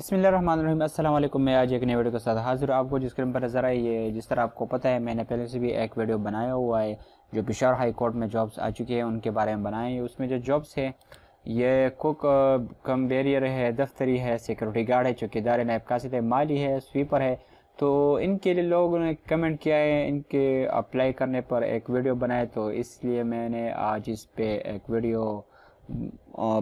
रही अल्लाम मैं आज एक नए वीडियो के साथ हाजिर आपको जिसके नंबर आई ये जिस तरह आपको पता है मैंने पहले से भी एक वीडियो बनाया हुआ है जो पिशा हाई कोर्ट में जॉब्स आ चुके हैं उनके बारे में बनाए हैं उसमें जो जॉब्स है ये कुक कम बैरियर है दफ्तरी है सिक्योरिटी गार्ड है चौकीदार है नायब है माली है स्वीपर है तो इनके लिए लोगों ने कमेंट किया है इनके अप्लाई करने पर एक वीडियो बनाए तो इसलिए मैंने आज इस पर एक वीडियो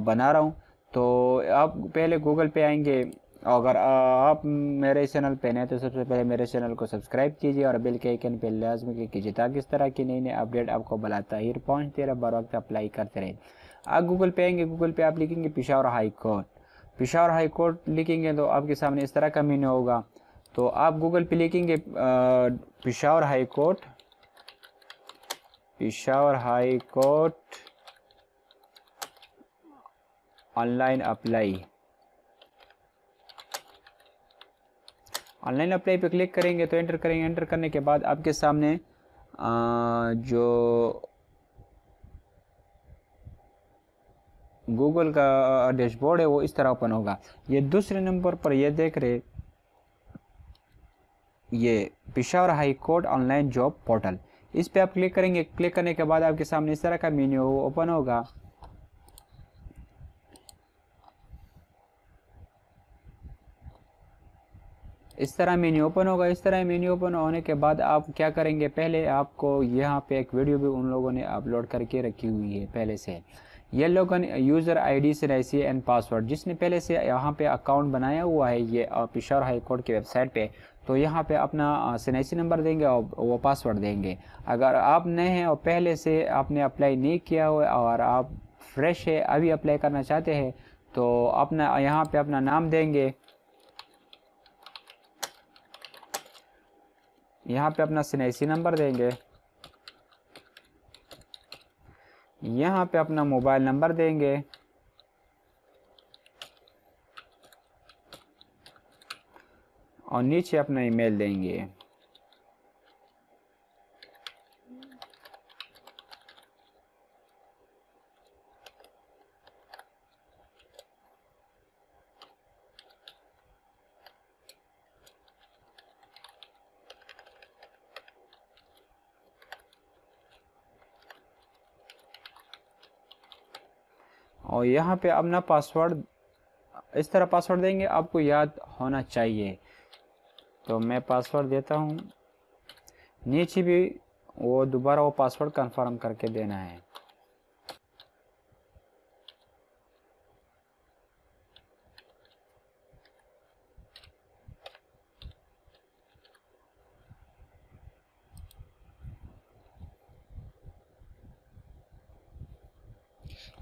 बना रहा हूँ तो आप पहले गूगल पे आएंगे अगर आप मेरे चैनल पर नए तो सबसे पहले मेरे चैनल को सब्सक्राइब कीजिए और बिल के आइकन पर लाजम क्लिक कीजिए ताकि इस तरह की नई नई अपडेट आपको बलाता ही पहुँचते रहे बर वक्त अप्लाई करते रहे आप गूगल पे आएंगे गूगल पे आप लिखेंगे Peshawar high court Peshawar high court लिखेंगे तो आपके सामने इस तरह का मीनू होगा तो आप गूगल पे लिखेंगे Peshawar high court Peshawar high court online apply online apply पे क्लिक करेंगे तो एंटर करेंगे एंटर करने के बाद आपके सामने आ, जो गूगल का डैशबोर्ड है वो इस तरह ओपन होगा ये दूसरे नंबर पर ये देख रहे ये Peshawar high court online job portal इस पर आप क्लिक करेंगे क्लिक करने के बाद आपके सामने इस तरह का मेन्यू ओपन होगा इस तरह मेन्यू ओपन होगा इस तरह मेन्यू ओपन होने के बाद आप क्या करेंगे पहले आपको यहाँ पे एक वीडियो भी उन लोगों ने अपलोड करके रखी हुई है पहले से ये लोग यूज़र आईडी से रहसी एंड पासवर्ड जिसने पहले से यहाँ पे अकाउंट बनाया हुआ है ये पिशावर हाई कोर्ट की वेबसाइट पे तो यहाँ पे अपना सिनेसी नंबर देंगे और वो पासवर्ड देंगे अगर आप नए हैं और पहले से आपने अप्लाई नहीं किया हो और आप फ्रेश है अभी अप्लाई करना चाहते हैं तो अपना यहाँ पे अपना नाम देंगे यहाँ पे अपना सिनेसी नंबर देंगे यहाँ पे अपना मोबाइल नंबर देंगे और नीचे अपना ईमेल देंगे और यहाँ पे अपना पासवर्ड इस तरह पासवर्ड देंगे आपको याद होना चाहिए तो मैं पासवर्ड देता हूँ नीचे भी वो दोबारा वो पासवर्ड कंफर्म करके देना है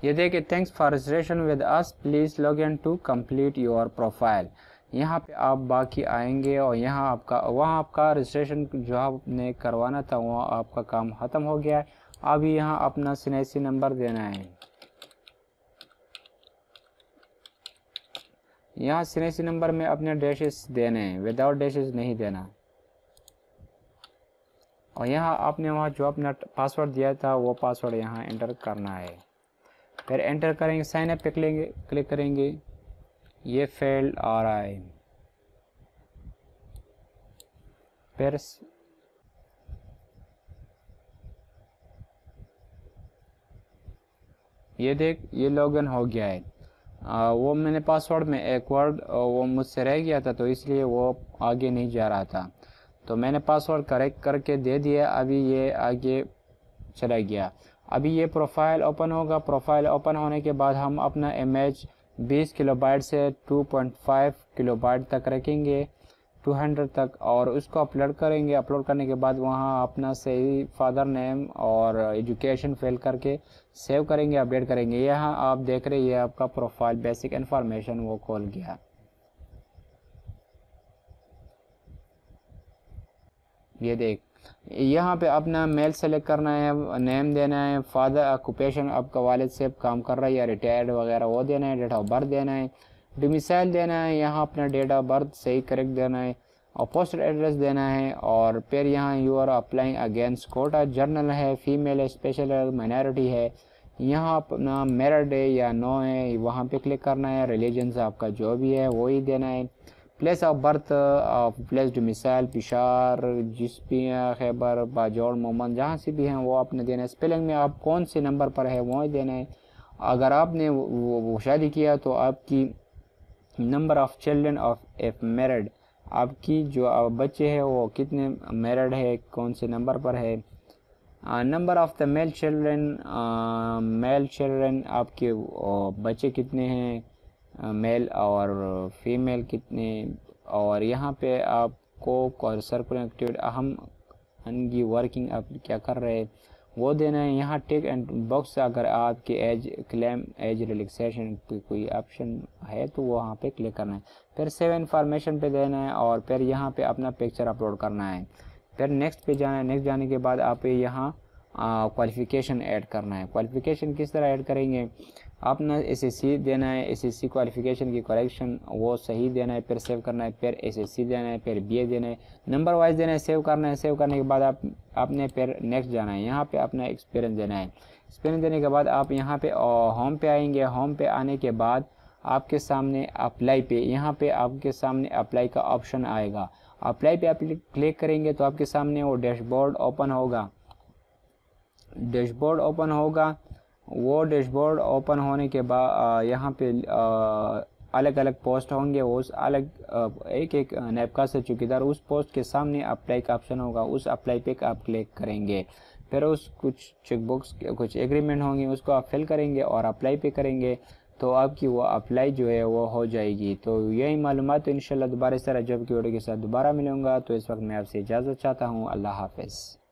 ये देखिए thanks for registration with us please log in to complete your profile यहाँ पे आप बाकी आएंगे और यहाँ आपका वहाँ आपका रजिस्ट्रेशन जो आपने करवाना था वहाँ आपका काम ख़त्म हो गया है अभी यहाँ अपना सिनेसी नंबर देना है यहाँ सिनेसी नंबर में अपने डैशेस देने हैं विदाउट डैशेस नहीं देना और यहाँ आपने वहाँ जो अपना पासवर्ड दिया था वो पासवर्ड यहाँ एंटर करना है फिर एंटर करेंगे साइन अप पे क्लिक क्लिक करेंगे ये फेल आ रहा है फिर ये देख ये लॉगिन हो गया है आ, वो मैंने पासवर्ड में एक वर्ड वो मुझसे रह गया था तो इसलिए वो आगे नहीं जा रहा था तो मैंने पासवर्ड करेक्ट करके दे दिया अभी ये आगे चला गया अभी ये प्रोफाइल ओपन होगा प्रोफाइल ओपन होने के बाद हम अपना इमेज 20 किलोबाइट से 2.5 किलोबाइट तक रखेंगे 200 तक और उसको अपलोड करेंगे अपलोड करने के बाद वहाँ अपना सही फादर नेम और एजुकेशन फिल करके सेव करेंगे अपडेट करेंगे यहाँ आप देख रहे हैं आपका प्रोफाइल बेसिक इन्फॉर्मेशन वो खोल गया ये देख यहाँ पे अपना मेल सेलेक्ट करना है नेम देना है फादर ऑक्यूपेशन आपका वालिद से काम कर रहा है या रिटायर्ड वगैरह वो देना है डेट ऑफ बर्थ देना है डिमिसाइल देना है यहाँ अपना डेट ऑफ बर्थ सही करेक्ट देना है और पोस्टल एड्रेस देना है और फिर यहाँ you are applying against quota general है फीमेल है स्पेशल है माइनॉरिटी है यहाँ अपना मेरिट है या नो है वहाँ पे क्लिक करना है रिलीजन आपका जो भी है वही देना है place of birth of place मिसाइल पिशार हैं खैबर बाजौड़ मोमन जहाँ से भी हैं वो आपने देना है स्पेलिंग में आप कौन से नंबर पर है वहीं देना है अगर आपने वो, वो, वो शादी किया तो आपकी number of children of if married आपकी जो आप बच्चे हैं वो कितने मेरिड है कौन से नंबर पर है number of the male children male children आपके बच्चे कितने हैं मेल और फीमेल कितने और यहाँ पे आपको कर्सर कनेक्टेड अहम अनगी वर्किंग आप क्या कर रहे हैं वो देना है यहाँ टेक एंड बॉक्स अगर आपके एज क्लेम एज रिलैक्सेशन की कोई ऑप्शन है तो वो वहाँ पे क्लिक करना है फिर सेव इन्फॉर्मेशन पे देना है और फिर यहाँ पे अपना पिक्चर अपलोड करना है फिर नेक्स्ट पे जाना है नेक्स्ट जाने के बाद आप यहाँ क्वालिफ़िकेशन ऐड करना है क्वालिफ़िकेशन किस तरह ऐड करेंगे आपने एसएससी देना है एसएससी क्वालिफिकेशन की करेक्शन वो सही देना है फिर सेव करना है फिर एसएससी देना है फिर बीए देना है नंबर वाइज देना है सेव करना है सेव करने के बाद आप आपने फिर नेक्स्ट जाना है यहाँ पे अपना एक्सपीरियंस देना है एक्सपीरियंस देने के बाद आप यहाँ पे होम पे आएंगे होम पे आने के बाद आपके सामने अप्लाई पे यहाँ पे आपके सामने अप्लाई का ऑप्शन आएगा अप्लाई पे आप क्लिक करेंगे तो आपके सामने वो डैशबोर्ड ओपन होगा डैशबोर्ड ओपन होगा वो डैशबोर्ड ओपन होने के बाद यहाँ पे अलग अलग पोस्ट होंगे उस अलग एक एक नेपका से चौकीदार उस पोस्ट के सामने अप्लाई का ऑप्शन होगा उस अप्लाई पे आप क्लिक करेंगे फिर उस कुछ चेकबुक्स कुछ एग्रीमेंट होंगे उसको आप फिल करेंगे और अप्लाई पे करेंगे तो आपकी वो अप्लाई जो है वो हो जाएगी तो यही मालूम तो इन दोबारा इस तरह जब की वीडियो के साथ दोबारा मिलूंगा तो इस वक्त मैं आपसे इजाज़त चाहता हूँ अल्लाह हाफिज़